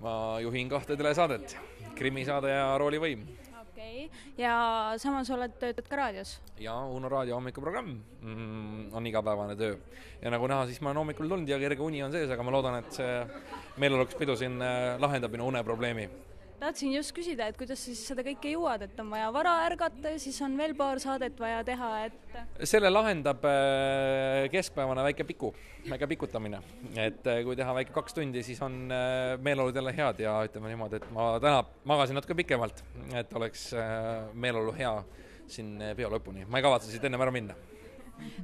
ma juhin kahte telesaadet, Krimmisaade ja Roolivõim. okei okay., ja samas oled, töötad ka raadios? jaa, Uno raadio hommikuprogramm mm, on igapäevane töö. ja nagu näha, siis ma olen hommikul tulnud ja kerge uni on sees, aga ma loodan, et see meeleolukas pidu siin äh, lahendab minu uneprobleemi tahtsin just küsida, et kuidas sa siis seda kõike jõuad, et on vaja vara ärgata ja siis on veel paar saadet vaja teha, et. selle lahendab äh, keskpäevane väike piku, väike pikutamine, et äh, kui teha väike kaks tundi, siis on äh, meeleolud jälle head ja ütleme niimoodi, et ma täna magasin natuke pikemalt, et oleks meeleolu hea siin peo lõpuni, ma ei kavatse siit ennem ära minna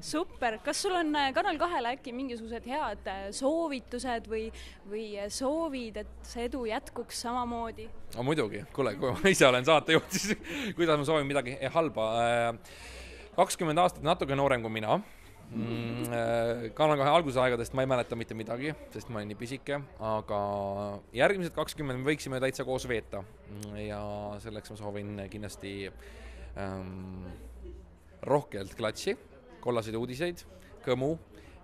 super, kas sul on äh, Kanal kahele äkki mingisugused head äh, soovitused või, või äh, soovid, et see edu jätkuks samamoodi? no muidugi, kuule, kui ma ise olen saatejuht, siis kuidas ma soovin midagi eh, halba. kakskümmend aastat natuke noorem kui mina Mm, Kanal kahe algusaegadest ma ei mäleta mitte midagi, sest ma olin nii pisike, aga järgmised kakskümmend me võiksime täitsa koos veeta ja selleks ma soovin kindlasti ähm, rohkelt klatši kollaseid uudiseid, kõmu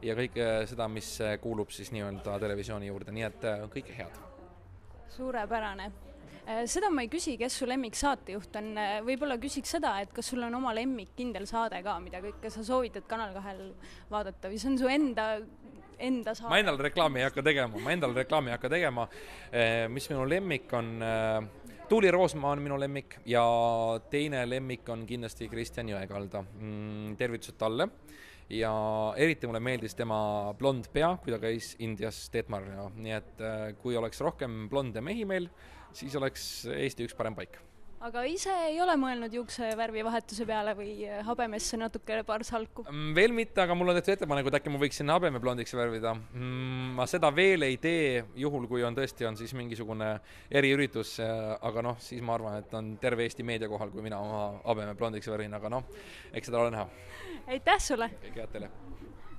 ja kõike äh, seda, mis äh, kuulub siis nii-öelda televisiooni juurde, nii et äh, kõike head. suurepärane. seda ma ei küsi, kes su lemmiksaatejuht on, võib-olla küsiks seda, et kas sul on oma lemmik kindel saade ka, mida kõike sa soovitad Kanal kahel vaadata või see on su enda enda saade? ma endal reklaami ei hakka tegema, ma endal reklaami ei hakka tegema. mis minu lemmik on äh, Tuuli Roosma on minu lemmik ja teine lemmik on kindlasti Kristjan Jõekalda mm,. tervitused talle ja eriti mulle meeldis tema blond pea, kui ta käis Indias Detmarina, nii et äh, kui oleks rohkem blonde mehi meil, siis oleks Eesti üks parem paik aga ise ei ole mõelnud juukse värvivahetuse peale või äh, habemesse natuke paar salku mm,? veel mitte, aga mul on tehtud ettepanek, et äkki ma võiks sinna habeme blondiks värvida mm,. ma seda veel ei tee, juhul kui on tõesti, on siis mingisugune eriüritus, äh, aga noh, siis ma arvan, et on terve Eesti meedia kohal, kui mina oma habeme blondiks värvin, aga noh, eks seda ole näha. aitäh sulle! kõike head teile!